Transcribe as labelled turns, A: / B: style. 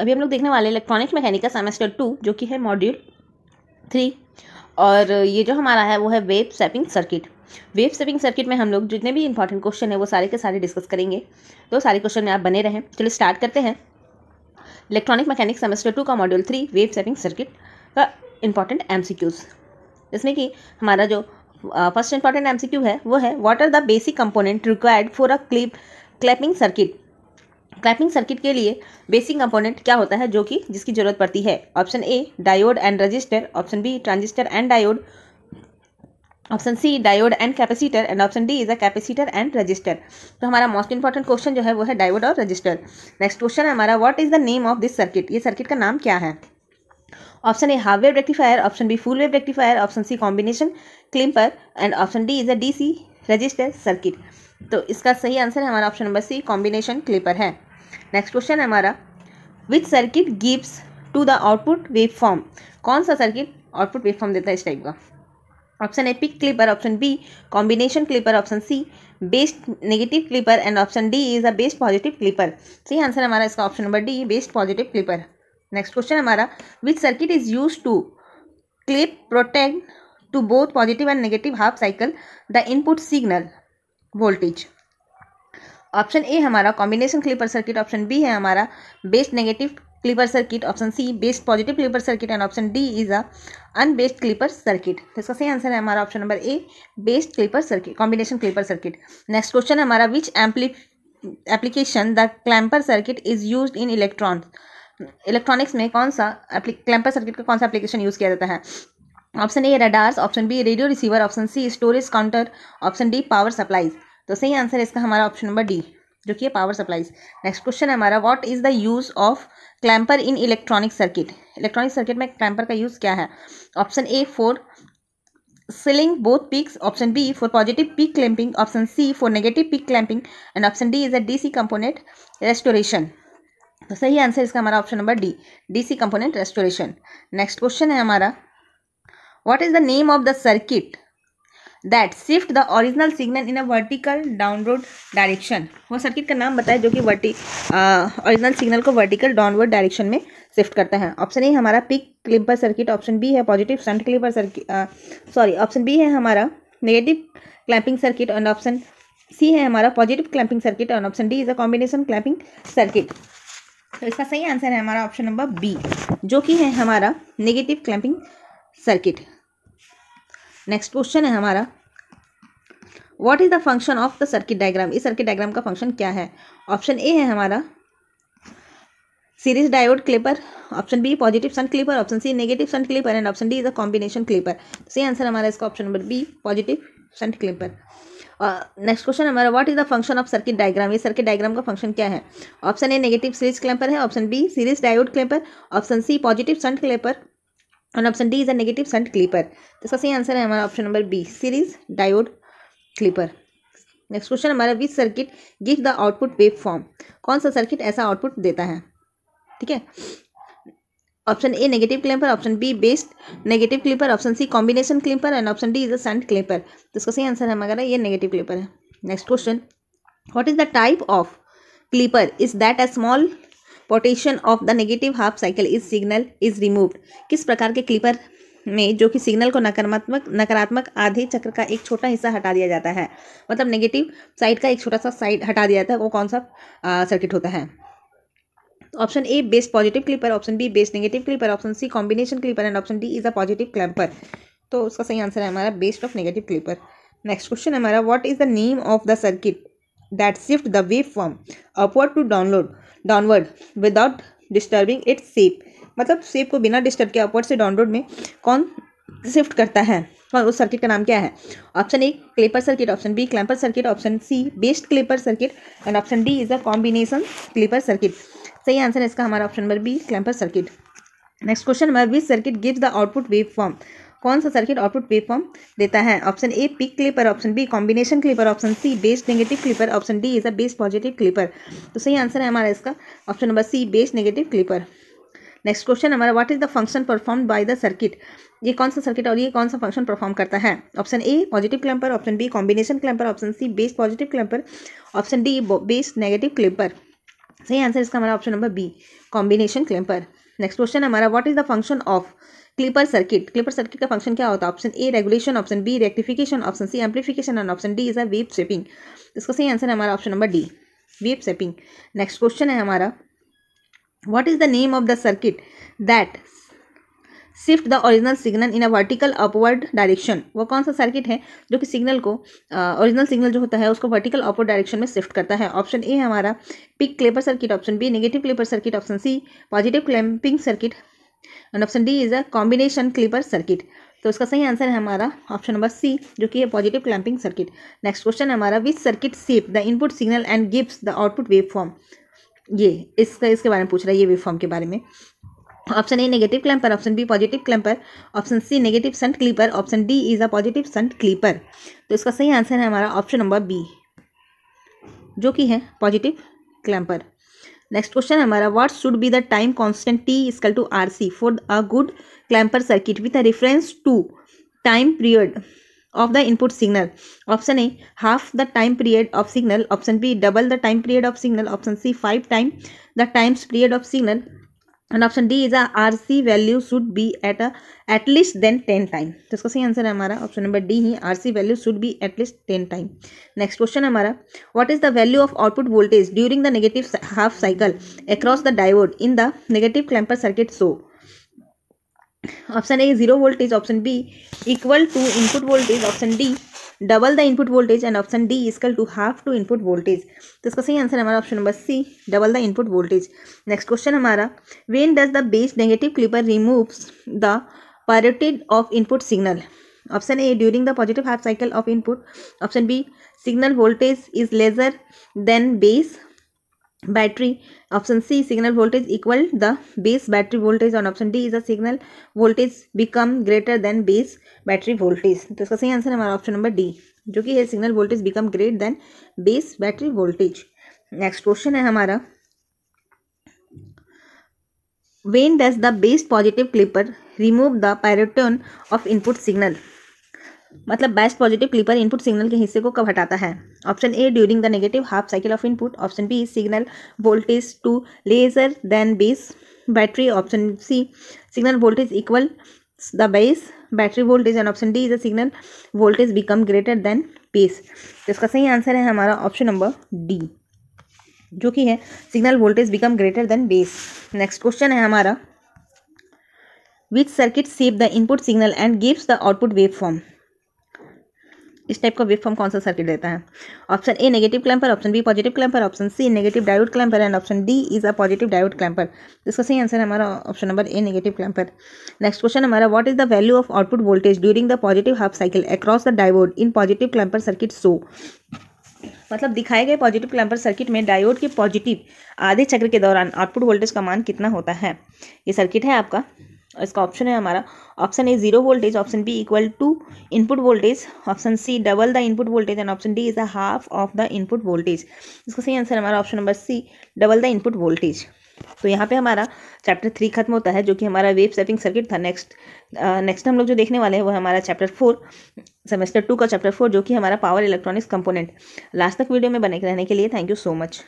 A: अभी हम लोग देखने वाले इलेक्ट्रॉनिक्स मैकेनिक का सेमेस्टर टू जो कि है मॉड्यूल थ्री और ये जो हमारा है वो है wave shaping circuit wave shaping circuit में हम लोग जितने भी इंपॉर्टेंट क्वेश्चन है वो सारे के सारे डिस्कस करेंगे तो सारे क्वेश्चन में आप बने रहें चलो स्टार्ट करते हैं इलेक्ट्रॉनिक मैकेनिक सेमेस्टर टू का module three wave shaping circuit का इंपॉर्टेंट एम जिसमें कि हमारा जो फर्स्ट इंपॉर्टेंट एम है वो है what are the basic component required for a clip clamping circuit clamping circuit के लिए बेसिक कंपोनेंट क्या होता है जो कि जिसकी जरूरत पड़ती है option A diode and resistor option B transistor and diode option C diode and capacitor and option D is a capacitor and resistor तो हमारा मोस्ट इंपॉर्टेंट क्वेश्चन जो है वो है डायोड और रजिस्टर नेक्स्ट क्वेश्चन है हमारा what is the name of this circuit ये सर्किट का नाम क्या है option A half wave rectifier option B full wave rectifier option C combination clipper and option D is a D resistor circuit तो इसका सही आंसर हमारा option number C combination clipper है नेक्स्ट क्वेश्चन है हमारा with circuit gives to the output wave form कौन सा circuit output wave form देता है इस टाइप का option A peak clipper option B combination clipper option C biased negative clipper and option D is a biased positive clipper सही answer हमारा इसका option number D biased positive clipper next question हमारा which circuit is use to clip protect to both positive and negative half cycle the input signal voltage option A हमारा combination clipper circuit option B है हमारा biased negative clipper circuit option C biased positive clipper circuit and option D is a unbiased clipper circuit तो इसका सही answer है हमारा option number A biased clipper circuit combination clipper circuit next question है हमारा which amply application the clamper circuit is use in electron electronics में कौन सा क्लैम्पर सर्किट का कौन सा एप्लीकेशन यूज किया जाता है option A radars option B radio receiver option C storage counter option D power supplies तो सही आंसर है इसका हमारा ऑप्शन नंबर डी जो कि है पावर सप्लाईज नेक्स्ट क्वेश्चन है हमारा what is the use of clamper in electronic circuit electronic circuit में क्लैम्पर का यूज़ क्या है option A for ceiling both peaks option B for positive peak clamping option C for negative peak clamping and option D is a DC component restoration तो सही answer इसका हमारा option number D D C component restoration next question है हमारा what is the name of the circuit that shift the original signal in a vertical downward direction वो circuit का नाम बताया जो कि वर्टी ओरिजिनल सिग्नल को वर्टिकल डाउनवर्ड डायरेक्शन में शिफ्ट करता है ऑप्शन ए हमारा peak clipper circuit option B है positive front clipper circuit sorry option B है हमारा negative clamping circuit and option C है हमारा पॉजिटिव क्लैंपिंग सर्किट और option D is a combination clamping circuit तो इसका सही आंसर है हमारा ऑप्शन नंबर बी जो कि है हमारा negative clamping circuit next question है हमारा what is the function of the circuit diagram इस सर्किट डायग्राम का फंक्शन क्या है ऑप्शन ए है हमारा series diode clipper option B positive shunt clipper option C negative shunt clipper and option D is a combination clipper सही answer हमारा इसका option number B positive shunt clipper next question हमारा what is the function of circuit diagram ये circuit diagram का function क्या है option A negative series clamper है option B series diode clipper option C positive shunt clipper and option D is a negative shunt clipper तो इसका सही answer है हमारा option number B series diode clipper next question हमारा which circuit give the output wave form कौन सा circuit ऐसा output देता है ठीक है option A negative clipper option B biased negative clipper option C combination clipper and option D is a shunt clipper तो इसका सही आंसर है हमारा ये नेगेटिव क्लिपर है next question what is the type of clipper is that a small portion of the negative half cycle is signal is removed किस प्रकार के क्लिपर में जो कि सिग्नल को नकारात्मक नकारात्मक आधे चक्र का एक छोटा हिस्सा हटा दिया जाता है मतलब नेगेटिव साइड का एक छोटा सा साइड हटा दिया जाता है वो कौन सा सर्किट होता है option A biased positive clipper option B biased negative clipper option C combination clipper and option D is a positive clamper तो उसका सही आंसर है हमारा biased of negative clipper next question हमारा what is the name of the circuit that shift the wave form upward to download downward without disturbing its shape मतलब shape को बिना disturb के अपवर्ड से डाउनवर्ड में कौन शिफ्ट करता है और उस सर्किट का नाम क्या है option A clamper circuit option B clamper circuit option C biased clamper circuit and option D is a combination clamper circuit सही आंसर है इसका हमारा option number B clamper circuit next question हमारा which circuit gives the output wave form कौन सा circuit output waveform देता है option A peak clipper option B combination clipper option C bias negative clipper option D is a base positive clipper तो सही answer है हमारा इसका option number C bias negative clipper next question हमारा what is the function perform by the circuit ये कौन सा circuit और ये कौन सा फंक्शन परफॉर्म करता है option A positive clamper option B combination clamper option C bias positive clamper option D bias negative clamper सही आंसर इसका हमारा option number B combination clamper next question हमारा what is the function of clipper circuit clipper circuit का function क्या होता है option A regulation option B rectification option C amplification and option D is a wave shaping इसका सही answer है हमारा option number D wave shaping next question है हमारा what is the name of the circuit that shift the original signal in a vertical upward direction वो कौन सा circuit है जो कि सिग्नल को ओरिजिनल uh, सिग्नल जो होता है उसको वर्टिकल अपवर्ड डायरेक्शन में शिफ्ट करता है ऑप्शन ए हमारा peak clamper circuit option B negative clamper circuit option C positive clamping circuit and option D is a combination clipper circuit तो इसका सही आंसर है हमारा ऑप्शन नंबर सी जो कि है positive clamping circuit next question है हमारा which circuit shape the input signal and gives the output wave form ये इसका इसके बारे में पूछ रहा है ये वेव फॉर्म के बारे में option A negative clamper option B positive clamper option C negative shunt clipper option D is a positive shunt clipper तो इसका सही आंसर है हमारा ऑप्शन नंबर बी जो कि है पॉजिटिव क्लैंपर नेक्स्ट क्वेश्चन हमारा what should be the time constant T equal to R C for a good clamper circuit with a reference to time period of the input signal option A half the time period of signal option B double the time period of signal option C five time the times period of signal and option D is R C value should be at at least than ten time तो इसका सही answer है हमारा option number D ही R C value should be at least ten time next question हमारा what is the value of output voltage during the negative half cycle across the diode in the negative clamper circuit so option A zero voltage option B equal to input voltage option D double the input voltage and option D equal to half to input voltage तो इसका सही answer हमारा option number C double the input voltage next question हमारा when does the bias negative clipper removes the portion of input signal option A during the positive half cycle of input option B signal voltage is lesser than base battery option C signal voltage equal the base battery voltage on option D is a signal voltage become greater than base battery voltage तो इसका सही answer हमारा option number D जो कि है signal voltage become great than base battery voltage next question है हमारा when does the biased positive clipper remove the portion of input signal मतलब biased positive clipper input signal के हिस्से को कब हटाता है option A during the negative half cycle of input option B signal voltage to lesser than base battery option C signal voltage equal the base battery voltage and option D is the signal voltage become greater than base तो इसका सही answer है हमारा option number D जो कि है signal voltage become greater than base next question है हमारा circuit save the input signal and gives the output wave waveform इस टाइप का वेब कौन सा सर्किट देता है option A negative clamper option B positive clamper option C negative diode clamper and option D is a positive diode clamper इसका सही answer हमारा option number A negative clamper next question हमारा what is the value of output voltage during the positive half cycle across the diode in positive clamper circuit so मतलब दिखाए गए positive clamper circuit में diode के positive आधे चक्र के दौरान आउटपुट वोल्टेज का मान कितना होता है ये सर्किट है आपका इसका ऑप्शन है हमारा option A zero voltage option B equal to input voltage option C double the input voltage and option D is a half of the input voltage इसका सही आंसर हमारा option number C double the input voltage तो यहाँ पे हमारा chapter three खत्म होता है जो कि हमारा वेव सेपिंग सर्किट था नेक्स्ट नेक्स्ट हम लोग जो देखने वाले हैं वो हमारा चैप्टर फोर सेमेस्टर टू का चैप्टर फोर जो कि हमारा पावर इलेक्ट्रॉनिक्स कंपोनेंट लास्ट तक वीडियो में बने रहने के लिए थैंक यू सो मच